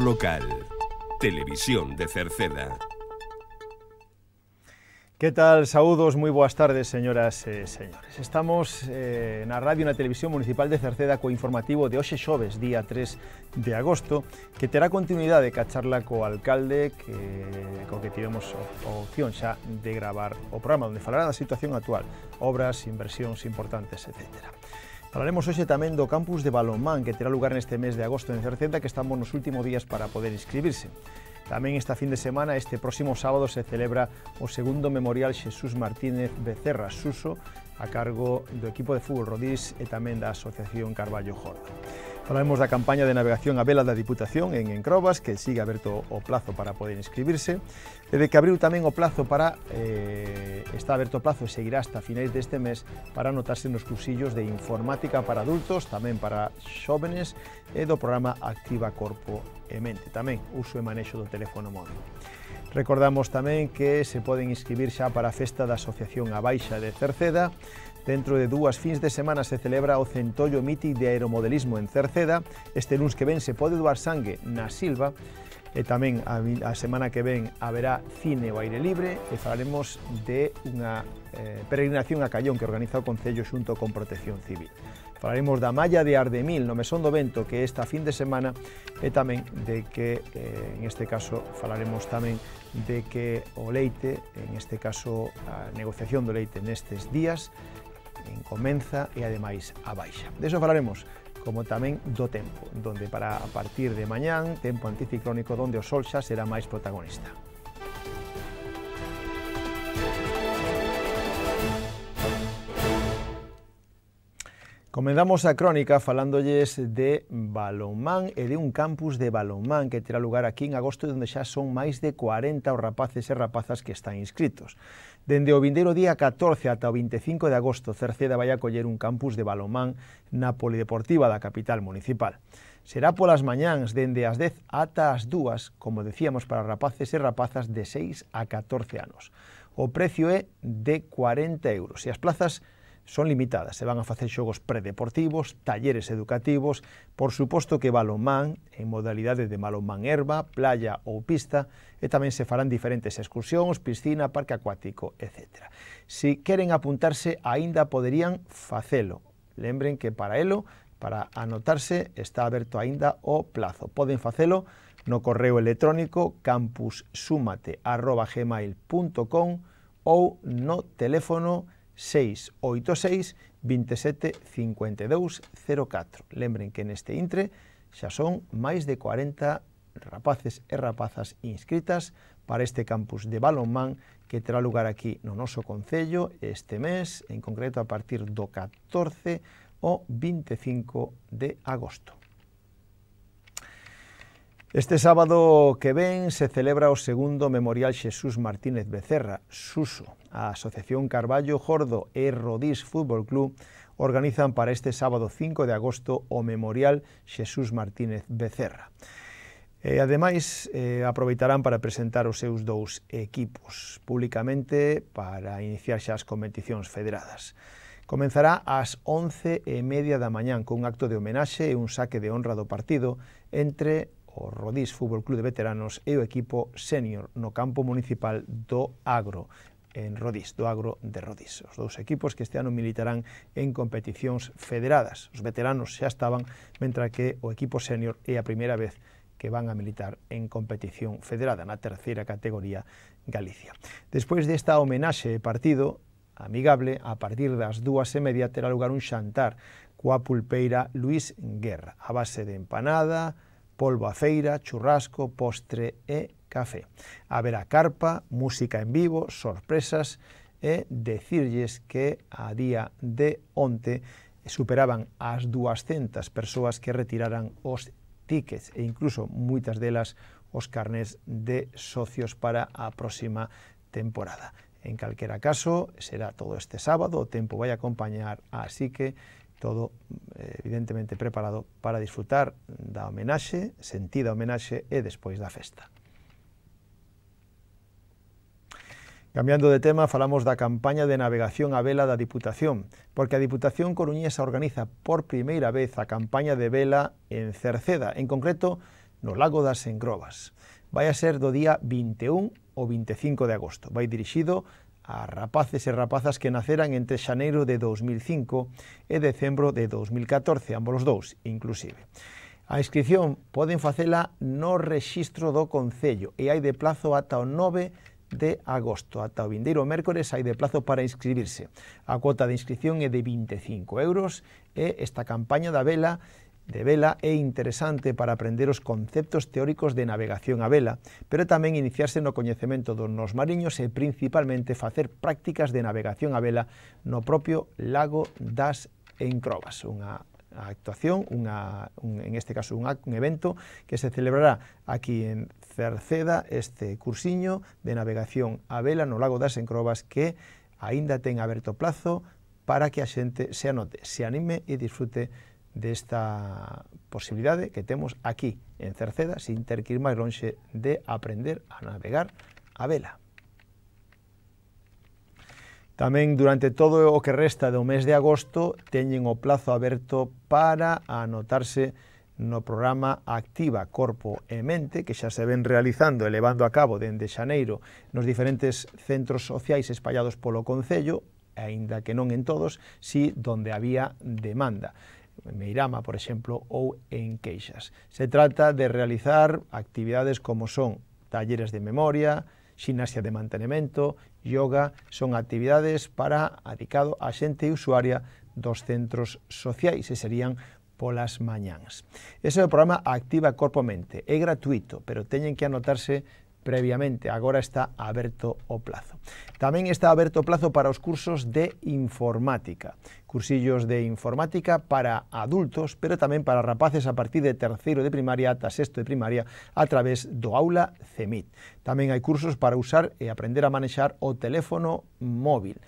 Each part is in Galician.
Local. Televisión de Cerceda. Que tal? Saúdos, moi boas tardes, señoras e eh, señores. Estamos eh, na radio e na televisión municipal de Cerceda co informativo de hoxe xoves, día 3 de agosto, que terá continuidade ca charla co alcalde que, co que tivemos opción xa de gravar o programa, onde falará da situación actual, obras, inversións importantes, etcétera. Falaremos hoxe tamén do campus de Balonmán, que terá lugar neste mes de agosto en Cerceda, que estamos nos últimos días para poder inscribirse. Tamén esta fin de semana, este próximo sábado, se celebra o segundo memorial Xesús Martínez Becerra Suso, a cargo do equipo de fútbol Rodís e tamén da Asociación Carballo Jorda. Falaremos da campaña de navegación a vela da Diputación en Encrobas, que sigue aberto o plazo para poder inscribirse, e de que abriu tamén o plazo para, eh, está aberto o plazo e seguirá hasta finais deste mes para anotarse nos cursillos de informática para adultos, tamén para xóvenes, e do programa Activa Corpo e Mente, tamén uso e manexo do teléfono móvil. Recordamos tamén que se poden inscribir xa para a festa da Asociación A Baixa de Cerceda, Dentro de dúas fins de semana se celebra o Centollo Miti de Aeromodelismo en Cerceda. Este luns que ven se pode doar sangue na Silva e tamén a, semana que ven haberá cine ao aire libre e falaremos de unha eh, peregrinación a Callón que organiza o Concello xunto con Protección Civil. Falaremos da malla de Ardemil no Mesón do Vento que esta fin de semana e tamén de que, eh, en este caso, falaremos tamén de que o leite, en este caso a negociación do leite nestes días, en comenza e ademais a baixa. De iso falaremos como tamén do tempo, donde para a partir de mañán, tempo anticiclónico donde o sol xa será máis protagonista. Comenzamos a crónica falándolles de Balomán e de un campus de Balomán que terá lugar aquí en agosto onde xa son máis de 40 os rapaces e rapazas que están inscritos. Dende o vindeiro día 14 ata o 25 de agosto, Cerceda vai acoller un campus de Balomán na Polideportiva da capital municipal. Será polas mañáns dende as 10 ata as 2, como decíamos, para rapaces e rapazas de 6 a 14 anos. O precio é de 40 euros e as plazas son limitadas. Se van a facer xogos predeportivos, talleres educativos, por suposto que balonmán en modalidade de balonmán herba, playa ou pista, e tamén se farán diferentes excursións, piscina, parque acuático, etc. Se queren apuntarse, aínda poderían facelo. Lembren que para elo, para anotarse, está aberto aínda o plazo. Poden facelo no correo electrónico campussumate.gmail.com ou no teléfono 6 686 27 Lembren que neste intre xa son máis de 40 rapaces e rapazas inscritas para este campus de balonmán que terá lugar aquí no noso Concello este mes, en concreto a partir do 14 ao 25 de agosto. Este sábado que ven se celebra o segundo Memorial Xesús Martínez Becerra, Suso. A Asociación Carballo Jordo e Rodís Fútbol Club organizan para este sábado 5 de agosto o Memorial Xesús Martínez Becerra. E ademais, eh, aproveitarán para presentar os seus dous equipos públicamente para iniciar xa as competicións federadas. Comenzará ás 11 e media da mañán un acto de homenaxe e un saque de honra do partido entre o Rodís Fútbol Club de Veteranos e o equipo senior no campo municipal do Agro en Rodís, do Agro de Rodís. Os dous equipos que este ano militarán en competicións federadas. Os veteranos xa estaban, mentre que o equipo senior é a primeira vez que van a militar en competición federada na terceira categoría Galicia. Despois desta homenaxe e partido amigable, a partir das dúas e media terá lugar un xantar coa pulpeira Luis Guerra, a base de empanada, polvo a feira, churrasco, postre e café. Haberá carpa, música en vivo, sorpresas e decirles que a día de onte superaban as 200 persoas que retiraran os tickets e incluso moitas delas os carnés de socios para a próxima temporada. En calquera caso, será todo este sábado, o tempo vai acompañar, así que todo eh, evidentemente preparado para disfrutar da homenaxe, sentida homenaxe e despois da festa. Cambiando de tema, falamos da campaña de navegación a vela da Diputación, porque a Diputación Coruñesa organiza por primeira vez a campaña de vela en Cerceda, en concreto no Lago das Engrobas. Vai a ser do día 21 ao 25 de agosto. Vai dirixido a rapaces e rapazas que naceran entre xaneiro de 2005 e decembro de 2014, ambos os dous, inclusive. A inscripción poden facela no rexistro do Concello e hai de plazo ata o 9 de agosto. Ata o vindeiro mércores hai de plazo para inscribirse. A cuota de inscripción é de 25 euros e esta campaña da vela de vela é interesante para aprender os conceptos teóricos de navegación a vela, pero tamén iniciarse no coñecemento dos nos mariños e principalmente facer prácticas de navegación a vela no propio lago das Encrobas, unha actuación, unha, un, en este caso un, un evento que se celebrará aquí en Cerceda este cursiño de navegación a vela no lago das Encrobas que aínda ten aberto plazo para que a xente se anote, se anime e disfrute desta posibilidade que temos aquí en Cerceda sin ter que ir máis lonxe de aprender a navegar a vela. Tamén durante todo o que resta do mes de agosto teñen o plazo aberto para anotarse no programa Activa Corpo e Mente, que xa se ven realizando e levando a cabo dende Xaneiro nos diferentes centros sociais espallados polo Concello, aínda que non en todos, si donde había demanda en Meirama, por exemplo, ou en Queixas. Se trata de realizar actividades como son talleres de memoria, xinasia de mantenimento, yoga, son actividades para adicado a xente usuaria dos centros sociais e serían polas mañáns. Ese é o programa Activa Corpo Mente. É gratuito, pero teñen que anotarse previamente, agora está aberto o plazo. Tamén está aberto o plazo para os cursos de informática, cursillos de informática para adultos, pero tamén para rapaces a partir de terceiro de primaria ata sexto de primaria a través do aula CEMIT. Tamén hai cursos para usar e aprender a manexar o teléfono móvil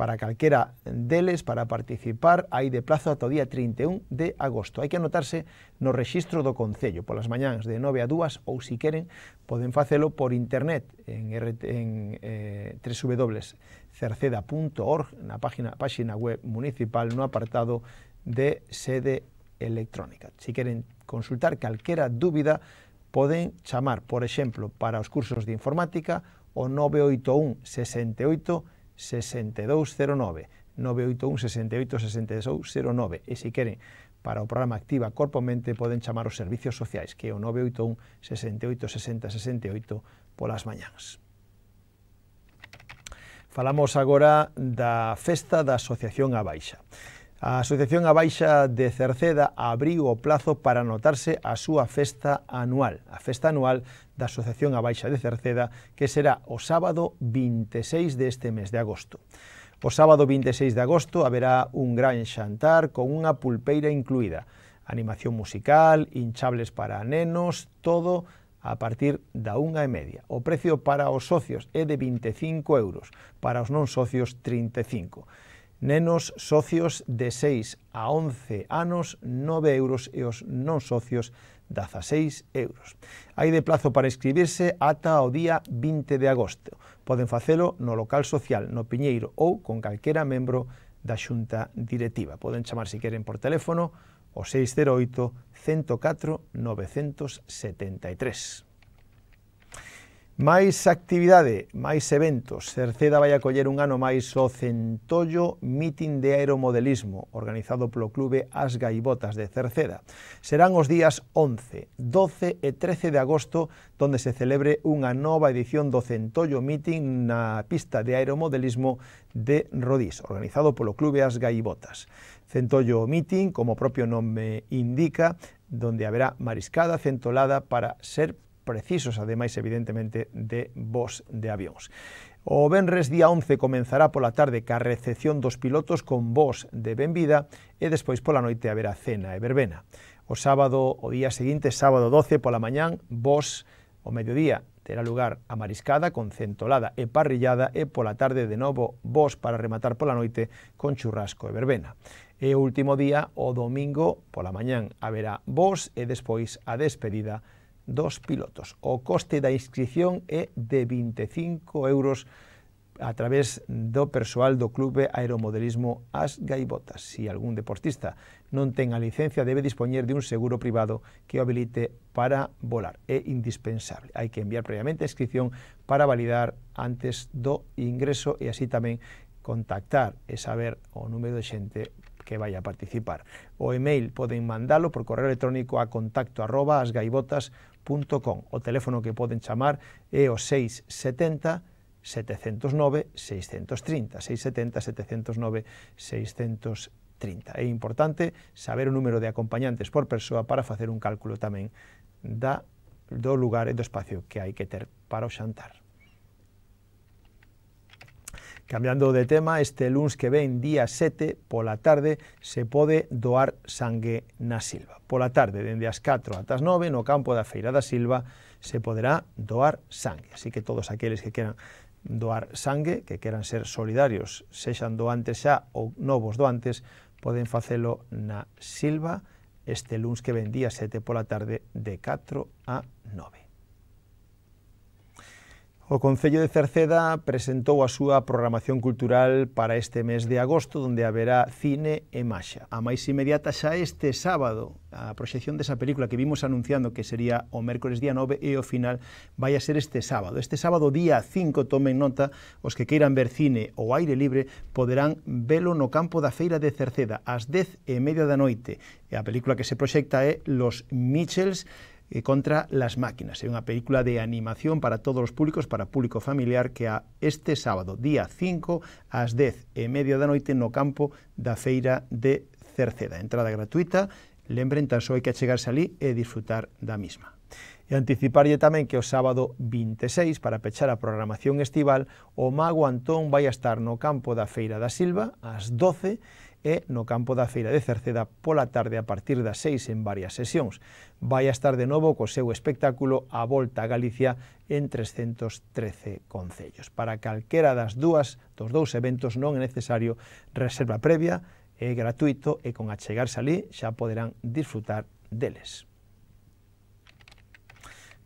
para calquera deles para participar hai de plazo ata o día 31 de agosto. Hai que anotarse no rexistro do Concello polas mañáns de 9 a 2 ou se si queren poden facelo por internet en, RT, en eh, www.cerceda.org na página, página web municipal no apartado de sede electrónica. Se si queren consultar calquera dúbida poden chamar, por exemplo, para os cursos de informática o 981 68 981 68 09 e se queren para o programa Activa Corpo Mente, poden chamar os servicios sociais que é o 981 68 60 68 polas mañáns. Falamos agora da Festa da Asociación Abaixa. Baixa. A Asociación A Baixa de Cerceda abriu o plazo para anotarse a súa festa anual, a festa anual da Asociación A Baixa de Cerceda, que será o sábado 26 deste mes de agosto. O sábado 26 de agosto haberá un gran xantar con unha pulpeira incluída, animación musical, hinchables para nenos, todo a partir da unha e media. O precio para os socios é de 25 euros, para os non socios 35 euros nenos socios de 6 a 11 anos 9 euros e os non socios 16 euros. Hai de plazo para inscribirse ata o día 20 de agosto. Poden facelo no local social, no Piñeiro ou con calquera membro da xunta directiva. Poden chamar se queren por teléfono o 608 104 973. Máis actividade, máis eventos. Cerceda vai acoller un ano máis o Centollo Meeting de Aeromodelismo, organizado polo Clube As Gaibotas de Cerceda. Serán os días 11, 12 e 13 de agosto, donde se celebre unha nova edición do Centollo Meeting na pista de aeromodelismo de Rodís, organizado polo Clube As Gaibotas. Centollo Meeting, como propio nome indica, donde haberá mariscada centolada para ser precisos, ademais, evidentemente, de vos de avións. O Benres día 11 comenzará pola tarde ca recepción dos pilotos con vos de Benvida e despois pola noite haberá cena e verbena. O sábado, o día seguinte, sábado 12 pola mañán, vos o mediodía terá lugar a mariscada con centolada e parrillada e pola tarde de novo vos para rematar pola noite con churrasco e verbena. E o último día, o domingo, pola mañán, haberá vos e despois a despedida dos pilotos. O coste da inscripción é de 25 euros a través do persoal do Clube Aeromodelismo As Gaivotas. Se algún deportista non ten a licencia, debe dispoñer de un seguro privado que o habilite para volar. É indispensable. Hai que enviar previamente a inscripción para validar antes do ingreso e así tamén contactar e saber o número de xente que vai a participar. O email poden mandalo por correo electrónico a contacto arroba asgaibotas.com www.radiocomunitaria.com. O teléfono que poden chamar é o 670 709 630, 670 709 630. É importante saber o número de acompañantes por persoa para facer un cálculo tamén da do lugar e do espacio que hai que ter para o xantar. Cambiando de tema, este luns que ven, día 7, pola tarde, se pode doar sangue na Silva. Pola tarde, dende as 4 ata as 9, no campo da Feira da Silva, se poderá doar sangue. Así que todos aqueles que queran doar sangue, que queran ser solidarios, sexan doantes xa ou novos doantes, poden facelo na Silva este luns que ven, día 7 pola tarde, de 4 a 9. O Concello de Cerceda presentou a súa programación cultural para este mes de agosto, onde haberá cine e maxa. A máis inmediata xa este sábado, a proxección desa película que vimos anunciando que sería o mércores día 9 e o final vai a ser este sábado. Este sábado día 5, tomen nota, os que queiran ver cine ou aire libre poderán velo no campo da Feira de Cerceda ás 10 e media da noite. E a película que se proxecta é Los Mitchells, eh, contra las máquinas. É unha película de animación para todos os públicos, para público familiar, que a este sábado, día 5, ás 10 e media da noite, no campo da Feira de Cerceda. Entrada gratuita, lembren, tan solo hay que achegarse y e disfrutar da misma. E anticiparlle tamén que o sábado 26, para pechar a programación estival, o Mago Antón vai a estar no campo da Feira da Silva, ás 12, e no campo da Feira de Cerceda pola tarde a partir das seis en varias sesións. Vai a estar de novo co seu espectáculo A Volta a Galicia en 313 concellos. Para calquera das dúas dos dous eventos non é necesario reserva previa, é gratuito e con achegarse ali xa poderán disfrutar deles.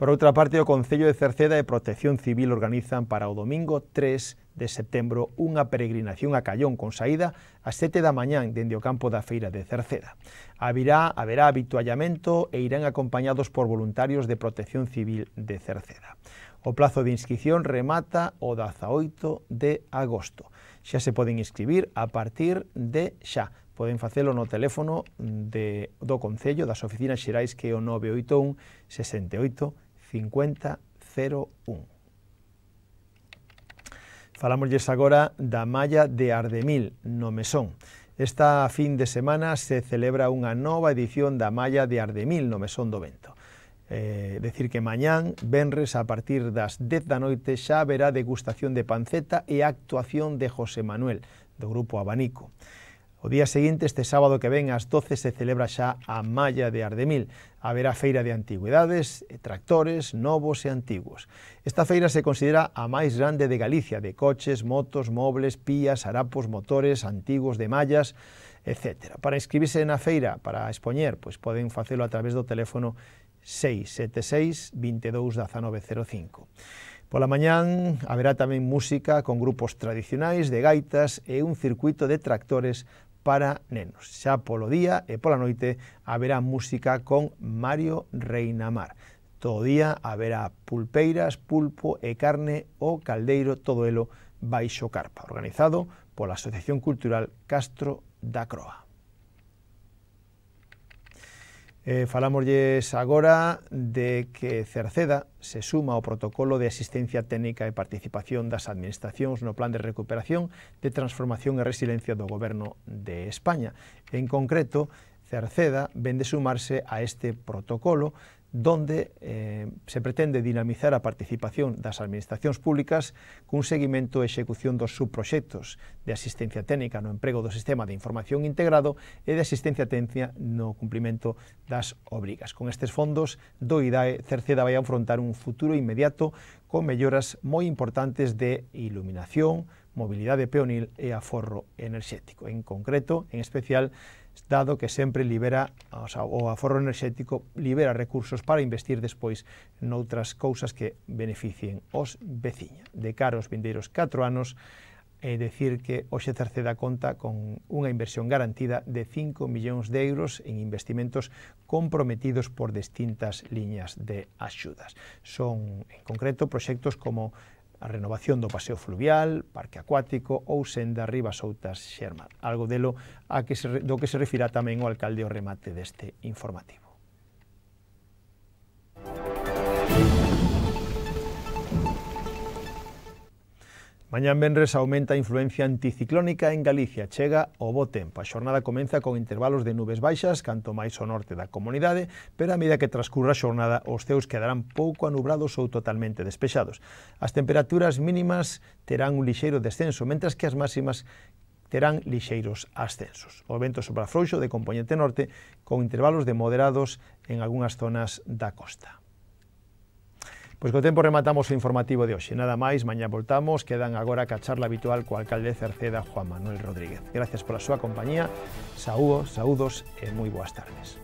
Por outra parte, o Concello de Cerceda e Protección Civil organizan para o domingo 3 de setembro unha peregrinación a Callón con saída ás 7 da mañán dende o campo da feira de Cerceda. Habirá, haberá habituallamento e irán acompañados por voluntarios de Protección Civil de Cerceda. O plazo de inscripción remata o 18 de agosto. Xa se poden inscribir a partir de xa. Poden facelo no teléfono de, do Concello das Oficinas Xerais que é o 981 68 5001. Falámoslle agora da Malla de Ardemil, no Mesón. Esta fin de semana se celebra unha nova edición da Malla de Ardemil, no Mesón do Vento. Eh, decir que mañán, venres, a partir das 10 da noite, xa verá degustación de panceta e actuación de José Manuel, do grupo Abanico. O día seguinte, este sábado que ven ás 12, se celebra xa a Malla de Ardemil. Haberá feira de antigüedades, eh, tractores, novos e antigos. Esta feira se considera a máis grande de Galicia, de coches, motos, mobles, pías, harapos, motores, antigos de mallas, etc. Para inscribirse na feira, para expoñer, pois poden facelo a través do teléfono 676 22 1905. Pola mañán haberá tamén música con grupos tradicionais de gaitas e un circuito de tractores para nenos. Xa polo día e pola noite haberá música con Mario Reinamar. Todo día haberá pulpeiras, pulpo e carne o caldeiro todo elo baixo carpa, organizado pola Asociación Cultural Castro da Croa. Eh, falámoslles agora de que Cerceda se suma ao protocolo de asistencia técnica e participación das administracións no plan de recuperación de transformación e resiliencia do goberno de España. En concreto, Cerceda vende sumarse a este protocolo donde eh, se pretende dinamizar a participación das administracións públicas cun seguimento e execución dos subproxectos de asistencia técnica no emprego do sistema de información integrado e de asistencia técnica no cumprimento das obrigas. Con estes fondos do IDAE, Cerceda vai afrontar un futuro inmediato con melloras moi importantes de iluminación, mobilidade peonil e aforro enerxético. En concreto, en especial, dado que sempre libera, o, sea, o aforro enerxético libera recursos para investir despois noutras cousas que beneficien os veciños. De cara aos vindeiros 4 anos, é decir que hoxe Cerceda conta con unha inversión garantida de 5 millóns de euros en investimentos comprometidos por distintas liñas de axudas. Son, en concreto, proxectos como a renovación do paseo fluvial, parque acuático ou senda Rivas Outas Xerma. Algo delo a que se, do que se refira tamén o alcalde o remate deste informativo. Mañán Benres aumenta a influencia anticiclónica en Galicia, chega o bo tempo. A xornada comeza con intervalos de nubes baixas, canto máis ao norte da comunidade, pero a medida que transcurra a xornada, os ceus quedarán pouco anubrados ou totalmente despexados. As temperaturas mínimas terán un lixeiro descenso, mentras que as máximas terán lixeiros ascensos. O vento sopra frouxo de componente norte, con intervalos de moderados en algunhas zonas da costa. Pois co tempo rematamos o informativo de hoxe. Nada máis, mañá voltamos, quedan agora ca charla habitual co alcalde Cerceda Juan Manuel Rodríguez. Gracias pola súa compañía, saúdos, saúdos e moi boas tardes.